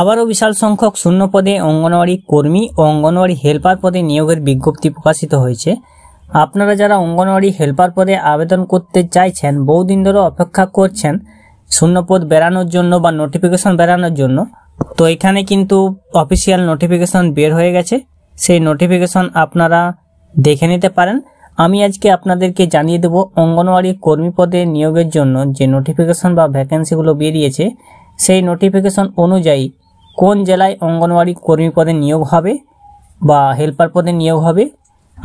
আবারও বিশাল সংখ্যক শূন্য পদে অঙ্গনওয়াড়ি কর্মী ও অঙ্গনওয়াড়ি হেল্পার পদে নিয়োগের বিজ্ঞপ্তি প্রকাশিত হয়েছে আপনারা যারা অঙ্গনওয়াড়ি হেল্পার পদে আবেদন করতে চাইছেন বহুদিন ধরে অপেক্ষা করছেন শূন্যপদ বেড়ানোর জন্য বা নোটিফিকেশন বেড়ানোর জন্য তো এখানে কিন্তু অফিসিয়াল নোটিফিকেশন বের হয়ে গেছে সেই নোটিফিকেশন আপনারা দেখে নিতে পারেন আমি আজকে আপনাদেরকে জানিয়ে দেব অঙ্গনওয়াড়ি কর্মী পদে নিয়োগের জন্য যে নোটিফিকেশন বা ভ্যাকেন্সিগুলো বেরিয়েছে সেই নোটিফিকেশন অনুযায়ী কোন জেলায় অঙ্গনওয়াড়ি কর্মী পদে নিয়োগ হবে বা হেল্পার পদে নিয়োগ হবে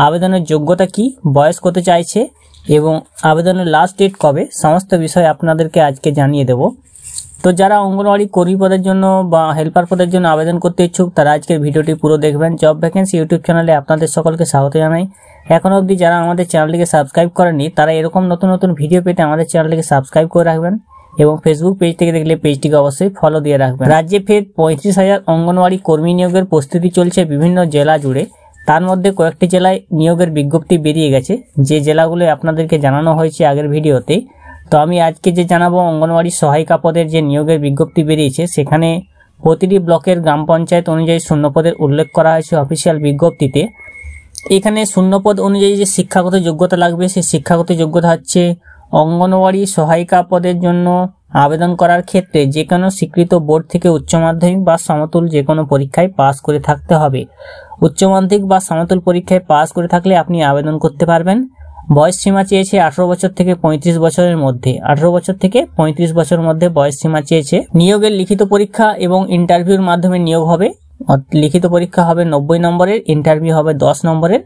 আবেদনের যোগ্যতা কি বয়স কত চাইছে এবং আবেদনের লাস্ট ডেট কবে সমস্ত বিষয় আপনাদেরকে আজকে জানিয়ে দেব তো যারা অঙ্গনওয়াড়ি কর্মী পদের জন্য বা হেল্পার পদের জন্য আবেদন করতে ইচ্ছুক তারা আজকের ভিডিওটি পুরো দেখবেন জব ভ্যাকেন্সি ইউটিউব চ্যানেলে আপনাদের সকলকে স্বাগত জানাই এখন অবধি যারা আমাদের চ্যানেলটিকে সাবস্ক্রাইব করেনি তারা এরকম নতুন নতুন ভিডিও পেতে আমাদের চ্যানেলটিকে সাবস্ক্রাইব করে রাখবেন এবং ফেসবুক পেজ থেকে দেখলে পেজটিকে অবশ্যই ফলো দিয়ে রাখবেন রাজ্যে ফের পঁয়ত্রিশ হাজার অঙ্গনওয়াড়ি কর্মী নিয়োগের প্রস্তুতি চলছে বিভিন্ন জেলা জুড়ে তার মধ্যে কয়েকটি জেলায় নিয়োগের বিজ্ঞপ্তি বেরিয়ে গেছে যে জেলাগুলো আপনাদেরকে জানানো হয়েছে আগের ভিডিওতে তো আমি আজকে যে জানাবো অঙ্গনওয়াড়ি সহায়িকা পদের যে নিয়োগের বিজ্ঞপ্তি বেরিয়েছে সেখানে প্রতিটি ব্লকের গ্রাম পঞ্চায়েত অনুযায়ী শূন্য পদের উল্লেখ করা হয়েছে অফিসিয়াল বিজ্ঞপ্তিতে এখানে শূন্যপদ অনুযায়ী যে শিক্ষাগত যোগ্যতা লাগবে সেই শিক্ষাগত যোগ্যতা হচ্ছে অঙ্গনওয়াড়ি সহায়িকা পদের জন্য আবেদন করার ক্ষেত্রে যে কোনো স্বীকৃত বোর্ড থেকে উচ্চ মাধ্যমিক বা সমতুল যে কোনো পরীক্ষায় পাস করে থাকতে হবে উচ্চ মাধ্যমিক বা সমতুল পরীক্ষায় পাস করে থাকলে আপনি আবেদন করতে পারবেন বয়স সীমা চেয়েছে আঠারো বছর থেকে পঁয়ত্রিশ বছরের মধ্যে আঠারো বছর থেকে পঁয়ত্রিশ বছরের মধ্যে বয়স সীমা চেয়েছে নিয়োগের লিখিত পরীক্ষা এবং ইন্টারভিউর মাধ্যমে নিয়োগ হবে লিখিত পরীক্ষা হবে নব্বই নম্বরের ইন্টারভিউ হবে দশ নম্বরের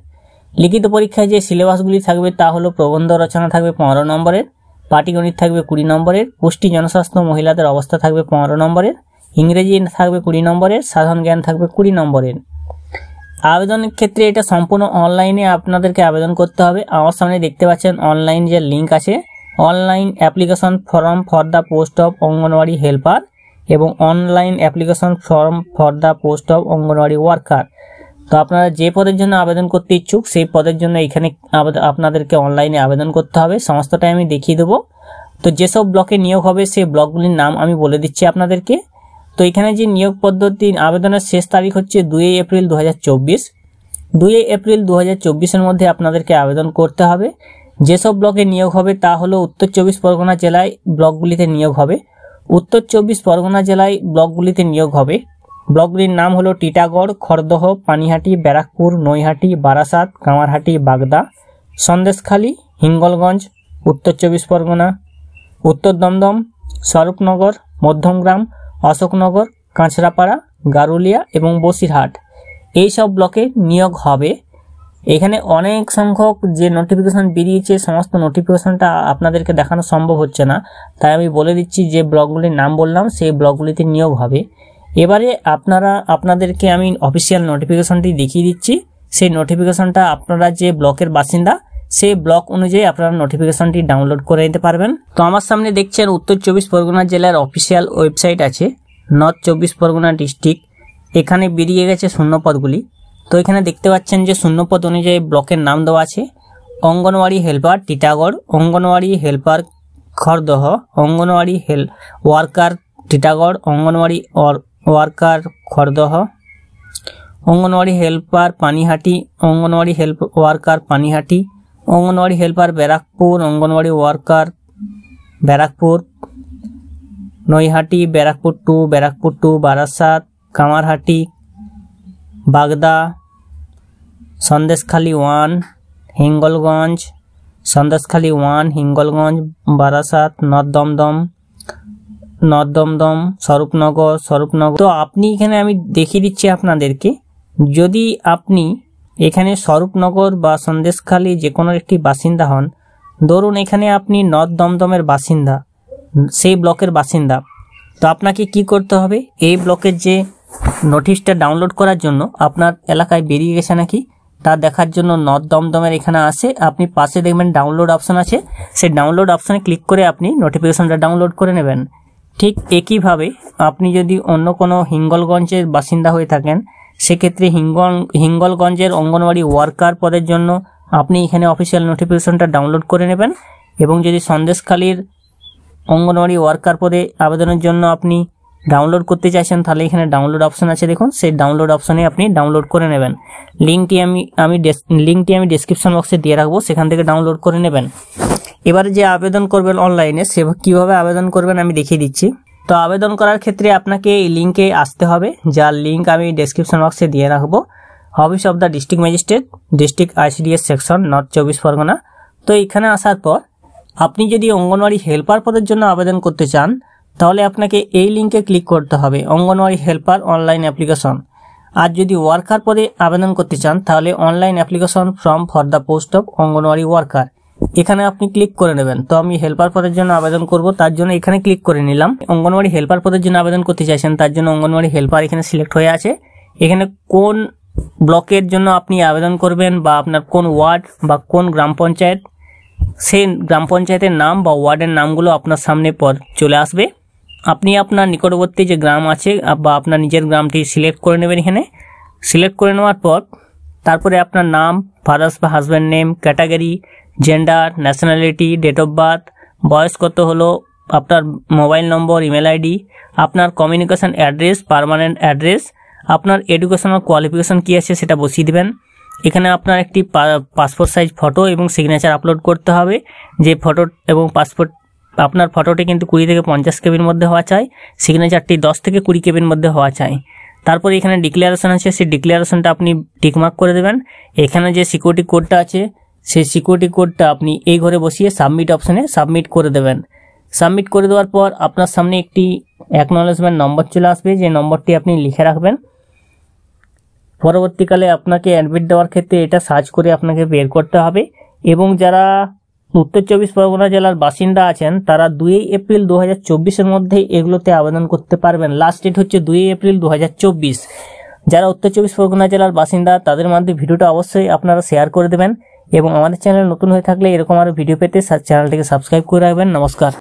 লিখিত পরীক্ষায় যে সিলেবাসগুলি থাকবে তা হলো প্রবন্ধ রচনা থাকবে পনেরো নম্বরের পাটিগণিত থাকবে কুড়ি নম্বরের পুষ্টি জনস্বাস্থ্য মহিলাদের অবস্থা থাকবে পনেরো নম্বরের ইংরেজি থাকবে কুড়ি নম্বরের সাধারণ জ্ঞান থাকবে কুড়ি নম্বরের আবেদনের ক্ষেত্রে এটা সম্পূর্ণ অনলাইনে আপনাদেরকে আবেদন করতে হবে আমার সামনে দেখতে পাচ্ছেন অনলাইন যে লিঙ্ক আছে online application form for the post of Anganwadi helper এবং online application form for the post of anganwadi worker তো আপনারা যে পদের জন্য আবেদন করতে ইচ্ছুক সেই পদের জন্য এখানে আপনাদেরকে অনলাইনে আবেদন করতে হবে সমস্তটাই আমি দেখিয়ে দেবো তো যেসব ব্লকে নিয়োগ হবে সেই ব্লকগুলির নাম আমি বলে দিচ্ছি আপনাদেরকে তো এখানে যে নিয়োগ পদ্ধতি আবেদনের শেষ তারিখ হচ্ছে দুই এপ্রিল দু হাজার দুই এপ্রিল দু হাজার মধ্যে আপনাদেরকে আবেদন করতে হবে যেসব ব্লকে নিয়োগ হবে তা হলো উত্তর চব্বিশ পরগনা জেলায় ব্লকগুলিতে নিয়োগ হবে উত্তর চব্বিশ পরগনা জেলায় ব্লকগুলিতে নিয়োগ হবে ব্লকগুলির নাম হলো টিটাগড় খড়দহ পানিহাটি ব্যারাকপুর নৈহাটি বারাসাত কামারহাটি বাগদা সন্দেশখালী হিঙ্গলগঞ্জ উত্তর চব্বিশ পরগনা উত্তর দমদম স্বরূপনগর মধ্যমগ্রাম অশোকনগর কাঁচরাপাড়া গারুলিয়া এবং বসিরহাট এই সব ব্লকে নিয়োগ হবে এখানে অনেক সংখ্যক যে নোটিফিকেশান বেরিয়েছে সমস্ত নোটিফিকেশানটা আপনাদেরকে দেখানো সম্ভব হচ্ছে না তাই আমি বলে দিচ্ছি যে ব্লকগুলির নাম বললাম সেই ব্লকগুলিতে নিয়োগ হবে এবারে আপনারা আপনাদেরকে আমি অফিসিয়াল নোটিফিকেশনটি দেখিয়ে দিচ্ছি সেই নোটিফিকেশনটা আপনারা যে ব্লকের বাসিন্দা সেই ব্লক অনুযায়ী আপনারা নোটিফিকেশনটি ডাউনলোড করে নিতে পারবেন তো আমার সামনে দেখছেন উত্তর চব্বিশ পরগনা জেলার অফিসিয়াল ওয়েবসাইট আছে নর্থ চব্বিশ পরগনা ডিস্ট্রিক্ট এখানে বেরিয়ে গেছে শূন্যপদগুলি তো এখানে দেখতে পাচ্ছেন যে শূন্যপদ অনুযায়ী ব্লকের নাম দেওয়া আছে অঙ্গনওয়াড়ি হেল্পার টিটাগড় অঙ্গনওয়াড়ি হেল্পার খরদহ অঙ্গনওয়াড়ি হেল worker Titagarh Anganwadi worker Khardah Anganwadi helper Panihati Anganwadi help worker Panihati Anganwadi helper Barrackpore Anganwadi worker Barrackpore Naihati Barrackpore two Barrackpore two Barasat Kamarhati Bagda Sandeshkhali one Hingalganj Sandeshkhali one Hingalganj Barasat North Dumdum North Dumdum Swarupnagar Swarupnagar তো আপনি এখানে আমি দেখিয়ে দিচ্ছি আপনাদেরকে যদি আপনি এখানে স্বরূপনগর বা সন্দেশখালী যে কোনো একটি বাসিন্দা হন ধরুন এখানে আপনি নর্থ দমদমের বাসিন্দা সেই ব্লকের বাসিন্দা তো আপনাকে কি করতে হবে এই ব্লকের যে নোটিশটা ডাউনলোড করার জন্য আপনার এলাকায় বেরিয়ে গেছে নাকি তা দেখার জন্য নর্থ দমদমের এখানে আসে আপনি পাশে দেখবেন ডাউনলোড অপশন আছে সেই ডাউনলোড অপশনে ক্লিক করে আপনি নোটিফিকেশনটা ডাউনলোড করে নেবেন ঠিক একইভাবে আপনি যদি অন্য কোনো হিঙ্গলগঞ্জের বাসিন্দা হয়ে থাকেন সেক্ষেত্রে হিঙ্গল হিঙ্গলগঞ্জের অঙ্গনওয়াড়ি ওয়ার্কার পদের জন্য আপনি এখানে অফিসিয়াল নোটিফিকেশনটা ডাউনলোড করে নেবেন এবং যদি সন্দেশখালীর অঙ্গনওয়াড়ি ওয়ার্কার পদে আবেদনের জন্য আপনি ডাউনলোড করতে চাইছেন তাহলে এখানে ডাউনলোড অপশন আছে দেখুন সেই ডাউনলোড অপশনে আপনি ডাউনলোড করে নেবেন লিঙ্কটি আমি আমি লিঙ্কটি আমি ডিসক্রিপশন বক্সে দিয়ে রাখবো সেখান থেকে ডাউনলোড করে নেবেন এবারে যে আবেদন করবেন অনলাইনে সে কীভাবে আবেদন করবেন আমি দেখিয়ে দিচ্ছি তো আবেদন করার ক্ষেত্রে আপনাকে এই লিঙ্কে আসতে হবে যার লিঙ্ক আমি ডেসক্রিপশন বক্সে দিয়ে রাখবো office of the district magistrate district ICDS section north চব্বিশ পরগনা তো এখানে আসার পর আপনি যদি অঙ্গনওয়াড়ি হেল্পার পদের জন্য আবেদন করতে চান তাহলে আপনাকে এই লিঙ্কে ক্লিক করতে হবে অঙ্গনওয়াড়ি হেল্পার অনলাইন অ্যাপ্লিকেশন আর যদি ওয়ার্কার পদে আবেদন করতে চান তাহলে online application form for the post of anganwadi worker এখানে আপনি ক্লিক করে নেবেন তো আমি হেল্পার পদের জন্য আবেদন করব তার জন্য এখানে ক্লিক করে নিলাম অঙ্গনওয়াড়ি হেল্পার পদের জন্য আবেদন করতে চাইছেন তার জন্য অঙ্গনওয়াড়ি হেল্পার এখানে সিলেক্ট হয়ে আছে এখানে কোন ব্লকের জন্য আপনি আবেদন করবেন বা আপনার কোন ওয়ার্ড বা কোন গ্রাম পঞ্চায়েত সেই গ্রাম পঞ্চায়েতের নাম বা ওয়ার্ডের নামগুলো আপনার সামনে পর চলে আসবে আপনি আপনার নিকটবর্তী যে গ্রাম আছে বা আপনার নিজের গ্রামটি সিলেক্ট করে নেবেন এখানে সিলেক্ট করে নেওয়ার পর তারপরে আপনার নাম ফাদার্স বা husband name category gender nationality date of birth বয়স কত হলো আপনার মোবাইল নম্বর ইমেল আইডি আপনার কমিউনিকেশান অ্যাড্রেস পারমানেন্ট অ্যাড্রেস আপনার এডুকেশনাল কোয়ালিফিকেশান কী আছে সেটা বসিয়ে দেবেন এখানে আপনার একটি পাসপোর্ট সাইজ ফটো এবং সিগনেচার আপলোড করতে হবে যে ফটো এবং পাসপোর্ট আপনার ফটোটি কিন্তু কুড়ি থেকে পঞ্চাশ কেবির মধ্যে হওয়া চাই সিগনেচারটি দশ থেকে কুড়ি কেবির মধ্যে হওয়া চাই তারপর এখানে ডিক্লারেশন আছে সেই ডিক্লারেশনটা আপনি টিকমার্ক করে দেবেন এখানে যে সিকিউরিটি কোডটা আছে সেই সিকিউরিটি কোডটা আপনি এই ঘরে বসিয়ে সাবমিট অপশানে সাবমিট করে দেবেন সাবমিট করে দেওয়ার পর আপনার সামনে একটি অ্যাকনোলেজমেন্ট নম্বর চলে আসবে যে নম্বরটি আপনি লিখে রাখবেন পরবর্তীকালে আপনাকে অ্যাডমিট দেওয়ার ক্ষেত্রে এটা সার্চ করে আপনাকে বের করতে হবে এবং যারা উত্তর চব্বিশ পরগনা জেলার বাসিন্দা আছেন তারা দুই এপ্রিল দু হাজার চব্বিশের মধ্যে এগুলোতে আবেদন করতে পারবেন লাস্ট ডেট হচ্ছে দুই এপ্রিল দু হাজার চব্বিশ যারা উত্তর চব্বিশ পরগনা জেলার বাসিন্দা তাদের মধ্যে ভিডিওটা অবশ্যই আপনারা শেয়ার করে দেবেন এবং আমাদের চ্যানেল নতুন হয়ে থাকলে এরকম আরও ভিডিও পেতে চ্যানেলটিকে সাবস্ক্রাইব করে রাখবেন নমস্কার